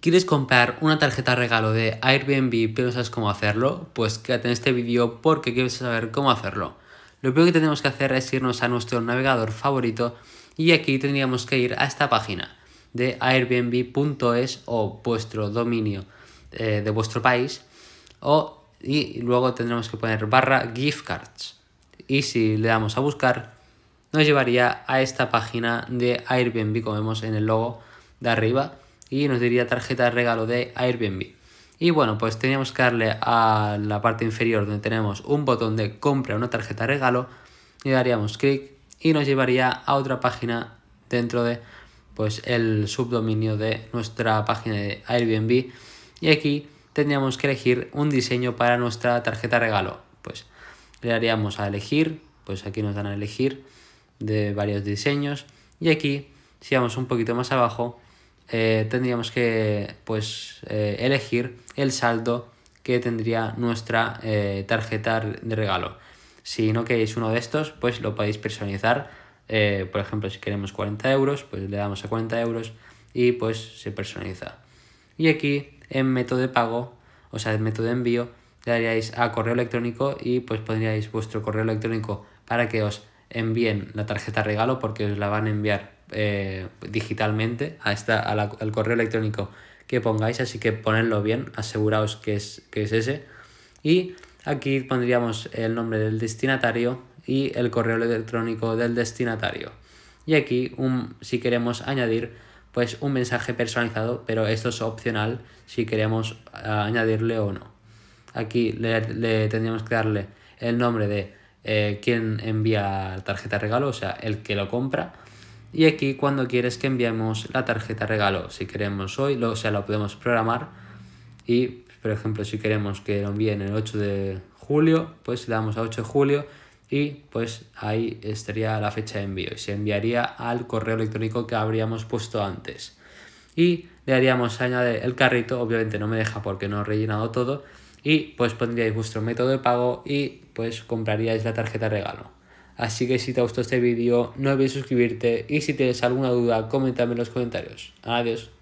¿Quieres comprar una tarjeta regalo de Airbnb pero no sabes cómo hacerlo? Pues quédate en este vídeo porque quieres saber cómo hacerlo. Lo primero que tenemos que hacer es irnos a nuestro navegador favorito y aquí tendríamos que ir a esta página de airbnb.es o vuestro dominio eh, de vuestro país o, y luego tendremos que poner barra gift cards y si le damos a buscar nos llevaría a esta página de Airbnb como vemos en el logo de arriba y nos diría tarjeta de regalo de Airbnb. Y bueno, pues teníamos que darle a la parte inferior donde tenemos un botón de compra una tarjeta de regalo y daríamos clic y nos llevaría a otra página dentro de pues el subdominio de nuestra página de Airbnb y aquí tendríamos que elegir un diseño para nuestra tarjeta regalo. Pues le daríamos a elegir, pues aquí nos dan a elegir de varios diseños y aquí si vamos un poquito más abajo eh, tendríamos que pues, eh, elegir el saldo que tendría nuestra eh, tarjeta de regalo. Si no queréis uno de estos, pues lo podéis personalizar. por ejemplo, si queremos 40 euros, pues le damos a 40 euros y pues se personaliza. Y aquí en método de pago, o sea, en método de envío, le daríais a correo electrónico y pues pondríais vuestro correo electrónico para que os envíen la tarjeta regalo porque os la van a enviar eh, digitalmente a al correo electrónico que pongáis, así que ponedlo bien, aseguraos que es, que es ese. Y aquí pondríamos el nombre del destinatario y el correo electrónico del destinatario. Y aquí, un, si queremos añadir, pues un mensaje personalizado, pero esto es opcional si queremos eh, añadirle o no. Aquí le, tendríamos que darle el nombre de eh, quien envía la tarjeta regalo, o sea, el que lo compra y aquí cuando quieres que enviemos la tarjeta regalo. Si queremos hoy, o sea, lo podemos programar y, por ejemplo, si queremos que lo envíen el 8 de julio, pues le damos a 8 de julio y pues ahí estaría la fecha de envío y se enviaría al correo electrónico que habríamos puesto antes. Y le haríamos añadir el carrito, obviamente no me deja porque no he rellenado todo y pues pondríais vuestro método de pago y pues compraríais la tarjeta regalo. Así que si te gustó este vídeo, no olvides suscribirte y si tienes alguna duda, coméntame en los comentarios. Adiós.